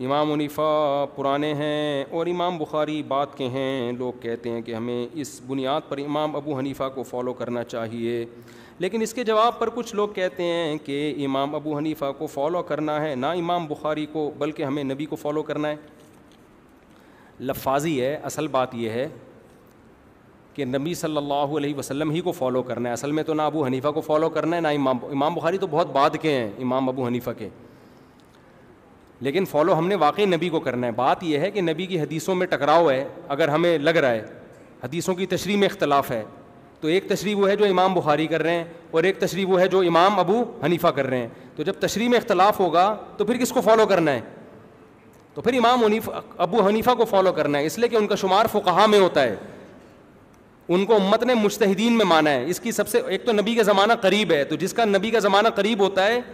इमाम मुनीफ़ा पुराने हैं और इमाम बुखारी बात के हैं लोग कहते हैं कि हमें इस बुनियाद पर इमाम अबू हनीफ़ा को फ़ॉलो करना चाहिए लेकिन इसके जवाब पर कुछ लोग कहते हैं कि इमाम अबू हनीफ़ा को फ़ॉलो करना है ना इमाम बुखारी को बल्कि हमें नबी को फ़ॉलो करना है लफाजी है असल बात यह है कि नबी सल्लल्लाहु अलैहि वसल्लम ही को फ़ॉलो करना है असल में तो ना अबू हनीफ़ा को फ़ॉलो करना है ना इमाम इमाम बुखारी तो बहुत बाद के हैं इमाम अबू हनीफ़ा के लेकिन फॉलो हमने वाकई नबी को करना है बात यह है कि नबी की हदीसों में टकराव है अगर हमें लग रहा है हदीसों की तशरी में इख्तलाफ है तो एक तशरी वो है जो इमाम बुखारी कर रहे हैं और एक तशरी वो है जो इमाम अबू हनीफा कर रहे हैं तो जब तशरी में इख्तलाफ होगा तो फिर किसको फॉलो करना है तो फिर इमाम अबू हनीफा को फॉलो करना है इसलिए कि उनका शुमार फुकाहा में होता है उनको उम्मत ने मुश्तदीन में माना है इसकी सबसे एक तो नबी का ज़माना करीब है तो जिसका नबी का ज़माना करीब होता है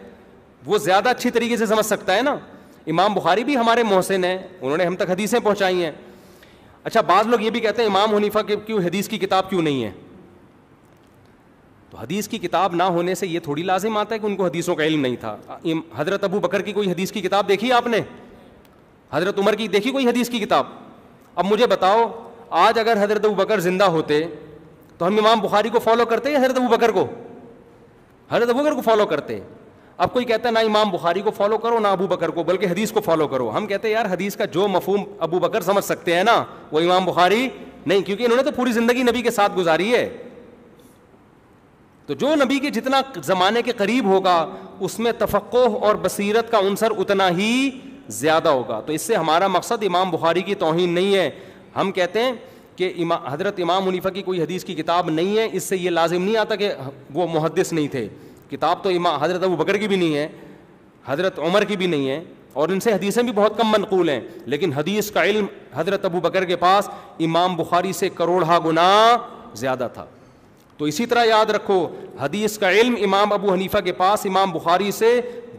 वो ज़्यादा अच्छी तरीके से समझ सकता है ना इमाम बुखारी भी हमारे मोहसिन हैं उन्होंने हम तक हदीसें पहुँचाई हैं अच्छा बाज़ लोग ये भी कहते हैं इमाम हनीफा के क्यों हदीस की किताब क्यों नहीं है तो हदीस की किताब ना होने से ये थोड़ी लाजिम आता है कि उनको हदीसों का इल्म नहीं था हज़रत अबू बकर की कोई हदीस की किताब देखी आपने हज़रत उमर की देखी कोई हदीस की किताब अब मुझे बताओ आज अगर हज़रत अबू बकर ज़िंदा होते तो हम इमाम बुखारी को फॉलो करते या हज़रत अबू बकर को हज़रत अबू बकर को फॉलो करते अब कोई कहता है ना इमाम बुखारी को फॉलो करो ना अबू बकर को बल्कि हदीस को फॉलो करो हम कहते हैं यार हदीस का जो मफहम अबू बकर समझ सकते हैं ना वो इमाम बुखारी नहीं क्योंकि इन्होंने तो पूरी जिंदगी नबी के साथ गुजारी है तो जो नबी के जितना ज़माने के करीब होगा उसमें तफक् और बसीरत का अनसर उतना ही ज़्यादा होगा तो इससे हमारा मकसद इमाम बुखारी की तोहन नहीं है हम कहते हैं कि इमा हज़रत इमाम मुनीफ़ा की कोई हदीस की किताब नहीं है इससे ये लाजिम नहीं आता कि वो मुहदस नहीं थे किताब तो इमाम हज़रत अबू बकर की भी नहीं है हज़रत उमर की भी नहीं है और इनसे हदीसें भी बहुत कम मनकूल हैं लेकिन हदीस का इल्म हज़रत अबू बकर के पास इमाम बुखारी से करोड़ा गुना ज़्यादा था तो इसी तरह याद रखो हदीस का इल्म इमाम अबू हनीफा के पास इमाम बुखारी से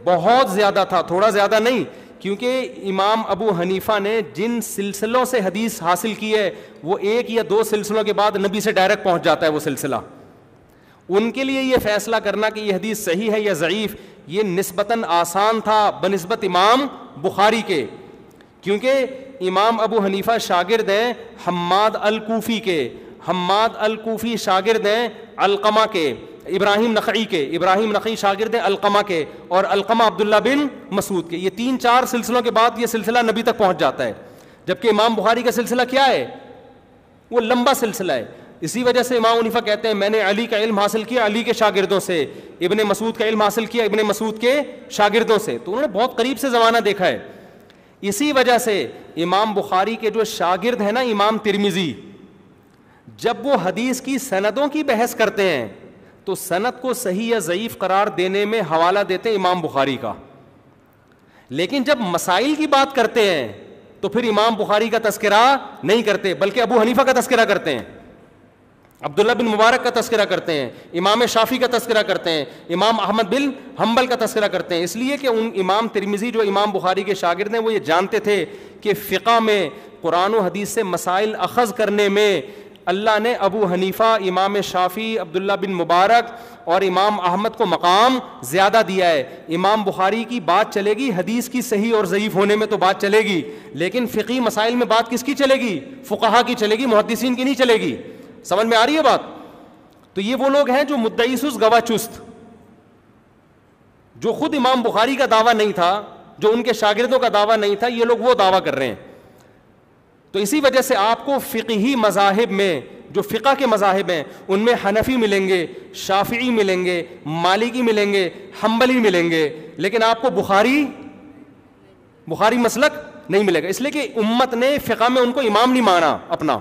बहुत ज़्यादा था थोड़ा ज़्यादा नहीं क्योंकि इमाम अबू हनीफा ने जिन सिलसिलों से हदीस हासिल की है वो एक या दो सिलसिलों के बाद नबी से डायरेक्ट पहुंच जाता है वो सिलसिला उनके लिए यह फैसला करना कि यह हदीस सही है या ज़यीफ़ ये नस्बता आसान था बनस्बत इमाम बुखारी के क्योंकि इमाम अबू हनीफ़ा शागिर्द हैं हम्माद अलकूफ़ी के हम्माद अलकूफ़ी शागिर्द हैं अलकमा के इब्राहिम नकई के इब्राहिम नकई शागिर्द हैं अलकमा के और अलकमा अब्दुल्ला बिन मसूद के ये तीन चार सिलसिलों के बाद ये सिलसिला नबी तक पहुँच जाता है जबकि इमाम बुखारी का सिलसिला क्या है वो लंबा सिलसिला है इसी वजह से इमाम उनिफा कहते हैं मैंने अली का इल्म हासिल किया अली के शागिर्दों से इबन मसूद का इल्म हासिल किया इबन मसूद के शागिर्दों से तो उन्होंने बहुत करीब से ज़माना देखा है इसी वजह से इमाम बुखारी के जो शागिर्द हैं ना इमाम तिरमिज़ी जब वो हदीस की सनदों की बहस करते हैं तो सनद को सही या ज़यीफ़ करार देने में हवाला देते हैं इमाम बुखारी का लेकिन जब मसाइल की बात करते हैं तो फिर इमाम बुखारी का तस्करा नहीं करते बल्कि अबू हनीफा का तस्करा करते हैं अब्दुल्ला बिन मुबारक का तस्करा करते हैं इमाम शाफ़ी का तस्करा करते हैं इमाम अहमद बिन हम्बल का तस्करा करते हैं इसलिए कि उन इमाम तिरमिज़ी जो इमाम बुखारी के शागिर्द हैं वो ये जानते थे कि फ़िका में कुरान हदीस से मसाइल अखज़ करने में अल्लाह ने अबू हनीफ़ा इमाम शाफ़ी अब्दुल्ला बिन मुबारक और इमाम अहमद को मकाम ज़्यादा दिया है इमाम बुखारी की बात चलेगी हदीस की सही और ज़यीफ़ होने में तो बात चलेगी लेकिन फ़िकी मसाइल में बात किसकी चलेगी फ़ुकाहा की चलेगी मुहदसिन की नहीं चलेगी समझ में आ रही है बात तो ये वो लोग हैं जो गवा चुस्त जो खुद इमाम बुखारी का दावा नहीं था जो उनके शागिदों का दावा नहीं था ये लोग वो दावा कर रहे हैं तो इसी वजह से आपको फ़िकही मजाहब में जो फ़िका के मजाहब हैं उनमें हनफी मिलेंगे शाफी मिलेंगे मालिकी मिलेंगे हम्बली मिलेंगे लेकिन आपको बुखारी बुखारी मसलक नहीं मिलेगा इसलिए कि उम्मत ने फ़िका में उनको इमाम नहीं माना अपना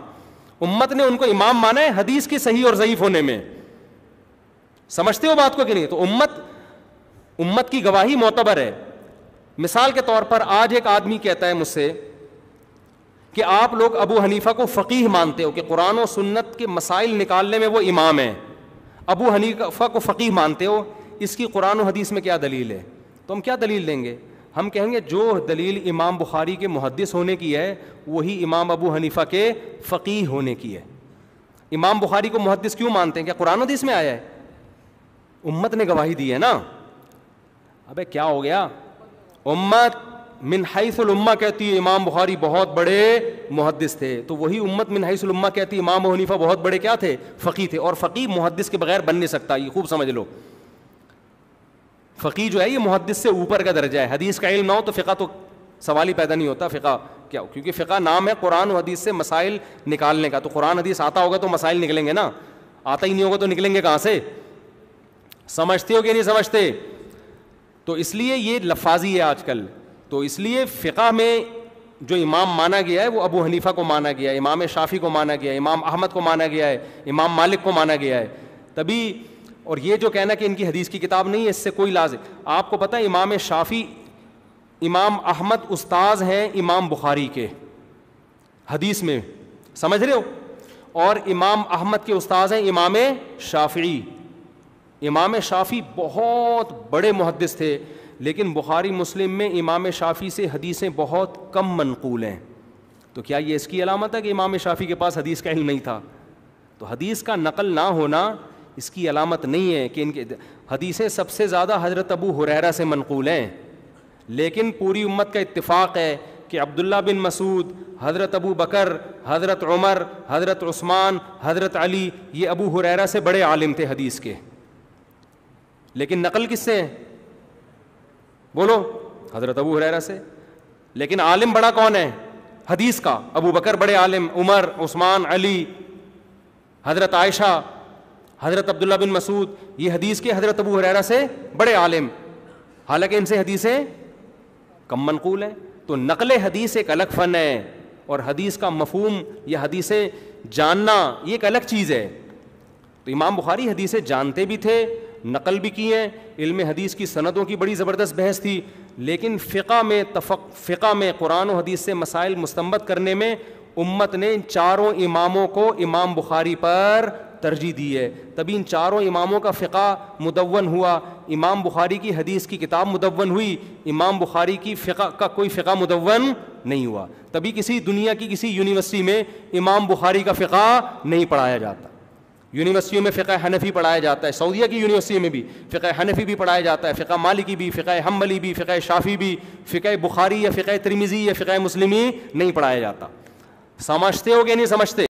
उम्मत ने उनको इमाम माना है हदीस के सही और ज़यीफ होने में समझते हो बात को कि नहीं तो उम्मत उम्मत की गवाही मोतबर है मिसाल के तौर पर आज एक आदमी कहता है मुझसे कि आप लोग अबू हनीफा को फ़कीह मानते हो कि कुरान और सुन्नत के मसाइल निकालने में वो इमाम है अबू हनीफा को फ़कीह मानते हो इसकी कुरान और हदीस में क्या दलील है तो हम क्या दलील देंगे हम कहेंगे जो दलील इमाम बुखारी के मुहदस होने की है वही इमाम अबू हनीफा के फ़की होने की है इमाम बुखारी को मुहदस क्यों मानते हैं क्या कुरान हदीस में आया है उम्मत ने गवाही दी है ना अब क्या हो गया उम्मत मिन कहती है इमाम बुखारी बहुत बड़े मुहदस थे तो वही उम्मत मिन कहती है इमाम हनीफा बहुत बड़े क्या थे फ़की थे और फ़की मुहदस के बगैर बन नहीं सकता ये खूब समझ लो फ़की जो है ये मुहदस से ऊपर का दर्जा है हदीस का इल्म ना हो तो फ़िका तो सवाल ही पैदा नहीं होता फ़िका क्या हो क्योंकि फ़िका नाम है कुरान और हदीस से मसाइल निकालने का तो कुरान हदीस आता होगा तो मसाइल निकलेंगे ना आता ही नहीं होगा तो निकलेंगे कहाँ से समझते हो कि नहीं समझते तो इसलिए ये लफाजी है आज कल तो इसलिए फ़िका में जो इमाम माना गया है वो अबू हनीफा को माना गया है इमाम शाफी को माना गया है इमाम अहमद को माना गया है इमाम मालिक को माना गया है तभी और ये जो कहना कि इनकी हदीस की किताब नहीं है इससे कोई लाज आपको पता है इमाम शाफी इमाम अहमद उस्ताज हैं इमाम बुखारी के हदीस में समझ रहे हो और इमाम अहमद के उस्ताज हैं इमाम शाफी इमाम शाफी बहुत बड़े मुहदस थे लेकिन बुखारी मुस्लिम में इमाम शाफी से हदीसें बहुत कम मनकूल हैं तो क्या ये इसकी अलामत है कि इमाम शाफी के पास हदीस का इल्म नहीं था तो हदीस का नकल ना होना इसकी अलामत नहीं है कि इनके हदीसें सबसे ज़्यादा हज़रत अबू हुरैरा से मनकूल हैं लेकिन पूरी उम्मत का इत्तेफाक है कि अब्दुल्ला बिन मसूद हज़रत अबू बकर हज़रत उमर हज़रत उस्मान हज़रत अली ये अबू हुरैरा से बड़े आलिम थे हदीस के लेकिन नकल किससे है बोलो हज़रत अबू हुरैरा से लेकिन आलिम बड़ा कौन है हदीस का अबू बकर बड़े आलिम उमर उस्मान अली हज़रत आयशा हज़रत अब्दुल्ला बिन मसूद ये हदीस के हज़रत अबू हररा से बड़े आलिम हालांकि इनसे हदीसें कम मनकूल हैं तो नकल हदीस एक अलग फ़न है और हदीस का मफहम या हदीसें जानना ये एक अलग चीज़ है तो इमाम बुखारी हदीसें जानते भी थे नकल भी की हैं इल्म हदीस की सनदों की बड़ी ज़बरदस्त बहस थी लेकिन फ़िका में तफ़ फ़िका में कुरान और हदीस से मसाइल मुस्तमत करने में उम्मत ने इन चारों इमामों को इमाम बुखारी पर तरजीह दी है तभी इन चारों इमामों का फ़िका मुदवन हुआ इमाम बुखारी की हदीस की किताब मुदवन हुई इमाम बुखारी की फ़िका का कोई फ़िका मुदवन नहीं हुआ तभी किसी दुनिया की किसी यूनिवर्सिटी में इमाम बुखारी का फ़िका नहीं पढ़ाया जाता यूनिवर्सिटियों में फ़िका हनफी पढ़ाया जाता है सऊदिया की यूनिवर्सिटी में भी फ़िका हनफी भी पढ़ाया जाता है फ़िका मालिकी भी फ़िका हम्बली भी फ़िका शाफ़ी भी फ़िका बुखारी या फ़िका त्रमिज़ी या फ़िका मुस्लिमी नहीं पढ़ाया जाता समझते हो कि नहीं समझते